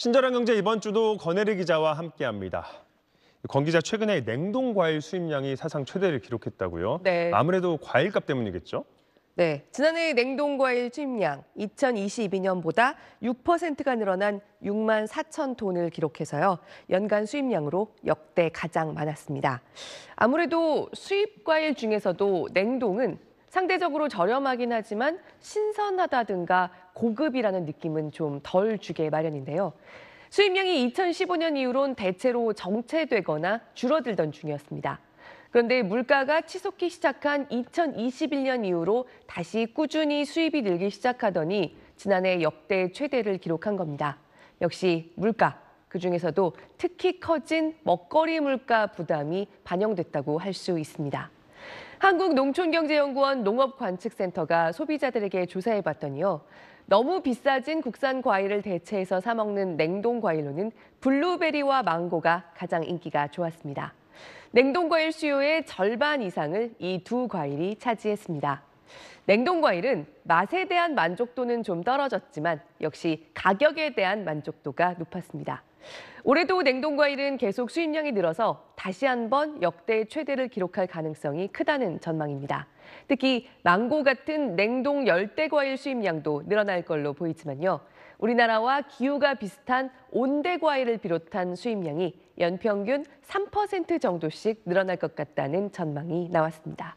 신절한 경제 이번 주도 권혜리 기자와 함께합니다. 권 기자 최근에 냉동 과일 수입량이 사상 최대를 기록했다고요? 네. 아무래도 과일값 때문이겠죠? 네, 지난해 냉동 과일 수입량 2022년보다 6%가 늘어난 6만 4천 톤을 기록해서요. 연간 수입량으로 역대 가장 많았습니다. 아무래도 수입 과일 중에서도 냉동은 상대적으로 저렴하긴 하지만 신선하다든가 고급이라는 느낌은 좀 덜 주게 마련인데요. 수입량이 2015년 이후론 대체로 정체되거나 줄어들던 중이었습니다. 그런데 물가가 치솟기 시작한 2021년 이후로 다시 꾸준히 수입이 늘기 시작하더니 지난해 역대 최대를 기록한 겁니다. 역시 물가, 그중에서도 특히 커진 먹거리 물가 부담이 반영됐다고 할 수 있습니다. 한국농촌경제연구원 농업관측센터가 소비자들에게 조사해봤더니요. 너무 비싸진 국산 과일을 대체해서 사 먹는 냉동 과일로는 블루베리와 망고가 가장 인기가 좋았습니다. 냉동 과일 수요의 절반 이상을 이 두 과일이 차지했습니다. 냉동 과일은 맛에 대한 만족도는 좀 떨어졌지만 역시 가격에 대한 만족도가 높았습니다. 올해도 냉동 과일은 계속 수입량이 늘어서 다시 한번 역대 최대를 기록할 가능성이 크다는 전망입니다. 특히 망고 같은 냉동 열대과일 수입량도 늘어날 걸로 보이지만요. 우리나라와 기후가 비슷한 온대과일을 비롯한 수입량이 연평균 3% 정도씩 늘어날 것 같다는 전망이 나왔습니다.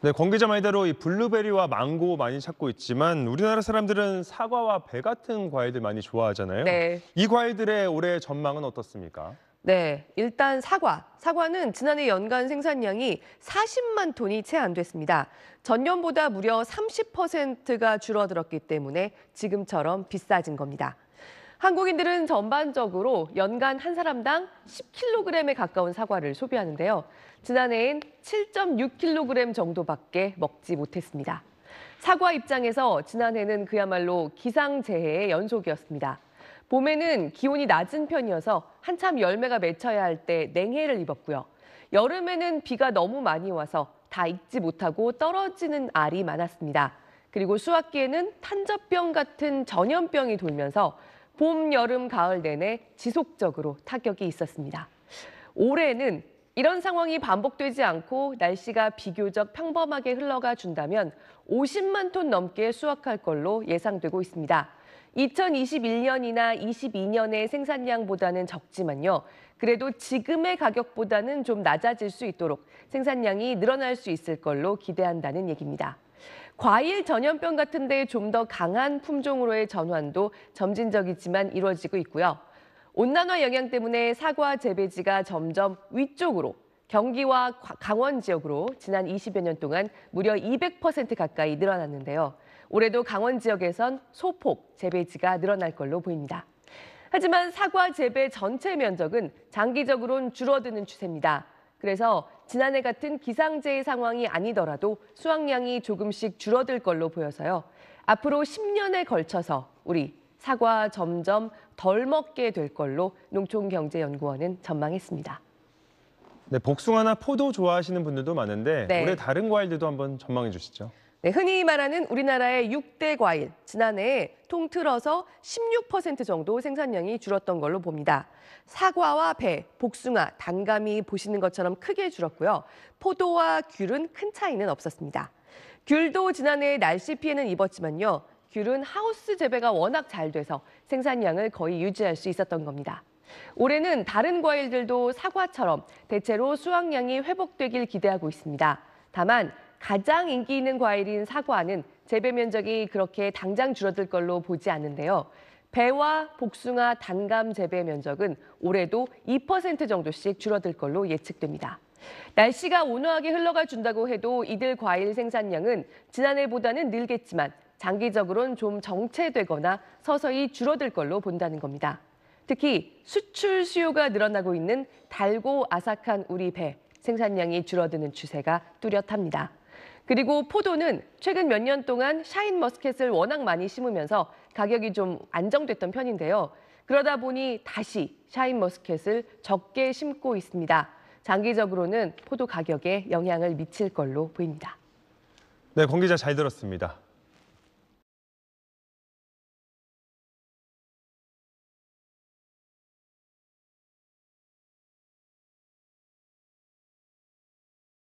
네, 권 기자 말대로 이 블루베리와 망고 많이 찾고 있지만 우리나라 사람들은 사과와 배 같은 과일들 많이 좋아하잖아요. 네. 이 과일들의 올해 전망은 어떻습니까? 네, 일단 사과. 사과는 지난해 연간 생산량이 40만 톤이 채 안 됐습니다. 전년보다 무려 30%가 줄어들었기 때문에 지금처럼 비싸진 겁니다. 한국인들은 전반적으로 연간 한 사람당 10kg에 가까운 사과를 소비하는데요. 지난해엔 7.6kg 정도밖에 먹지 못했습니다. 사과 입장에서 지난해는 그야말로 기상재해의 연속이었습니다. 봄에는 기온이 낮은 편이어서 한참 열매가 맺혀야 할 때 냉해를 입었고요. 여름에는 비가 너무 많이 와서 다 익지 못하고 떨어지는 알이 많았습니다. 그리고 수확기에는 탄저병 같은 전염병이 돌면서 봄, 여름, 가을 내내 지속적으로 타격이 있었습니다. 올해는 이런 상황이 반복되지 않고 날씨가 비교적 평범하게 흘러가 준다면 50만 톤 넘게 수확할 걸로 예상되고 있습니다. 2021년이나 22년의 생산량보다는 적지만요. 그래도 지금의 가격보다는 좀 낮아질 수 있도록 생산량이 늘어날 수 있을 걸로 기대한다는 얘기입니다. 과일 전염병 같은 데 좀 더 강한 품종으로의 전환도 점진적이지만 이루어지고 있고요. 온난화 영향 때문에 사과 재배지가 점점 위쪽으로 경기와 강원 지역으로 지난 20여 년 동안 무려 200% 가까이 늘어났는데요. 올해도 강원 지역에선 소폭 재배지가 늘어날 걸로 보입니다. 하지만 사과 재배 전체 면적은 장기적으로는 줄어드는 추세입니다. 그래서 지난해 같은 기상재해 상황이 아니더라도 수확량이 조금씩 줄어들 걸로 보여서요. 앞으로 10년에 걸쳐서 우리 사과 점점 덜 먹게 될 걸로 농촌경제연구원은 전망했습니다. 네, 복숭아나 포도 좋아하시는 분들도 많은데 네. 올해 다른 과일들도 한번 전망해 주시죠. 네, 흔히 말하는 우리나라의 6대 과일, 지난해 에 통틀어서 16% 정도 생산량이 줄었던 걸로 봅니다. 사과와 배, 복숭아, 단감이 보시는 것처럼 크게 줄었고요. 포도와 귤은 큰 차이는 없었습니다. 귤도 지난해 날씨 피해는 입었지만요. 귤은 하우스 재배가 워낙 잘 돼서 생산량을 거의 유지할 수 있었던 겁니다. 올해는 다른 과일들도 사과처럼 대체로 수확량이 회복되길 기대하고 있습니다. 다만 가장 인기 있는 과일인 사과는 재배 면적이 그렇게 당장 줄어들 걸로 보지 않는데요. 배와 복숭아, 단감 재배 면적은 올해도 2% 정도씩 줄어들 걸로 예측됩니다. 날씨가 온화하게 흘러가 준다고 해도 이들 과일 생산량은 지난해보다는 늘겠지만 장기적으론 좀 정체되거나 서서히 줄어들 걸로 본다는 겁니다. 특히 수출 수요가 늘어나고 있는 달고 아삭한 우리 배 생산량이 줄어드는 추세가 뚜렷합니다. 그리고 포도는 최근 몇 년 동안 샤인 머스켓을 워낙 많이 심으면서 가격이 좀 안정됐던 편인데요. 그러다 보니 다시 샤인 머스켓을 적게 심고 있습니다. 장기적으로는 포도 가격에 영향을 미칠 걸로 보입니다. 네, 권 기자 잘 들었습니다.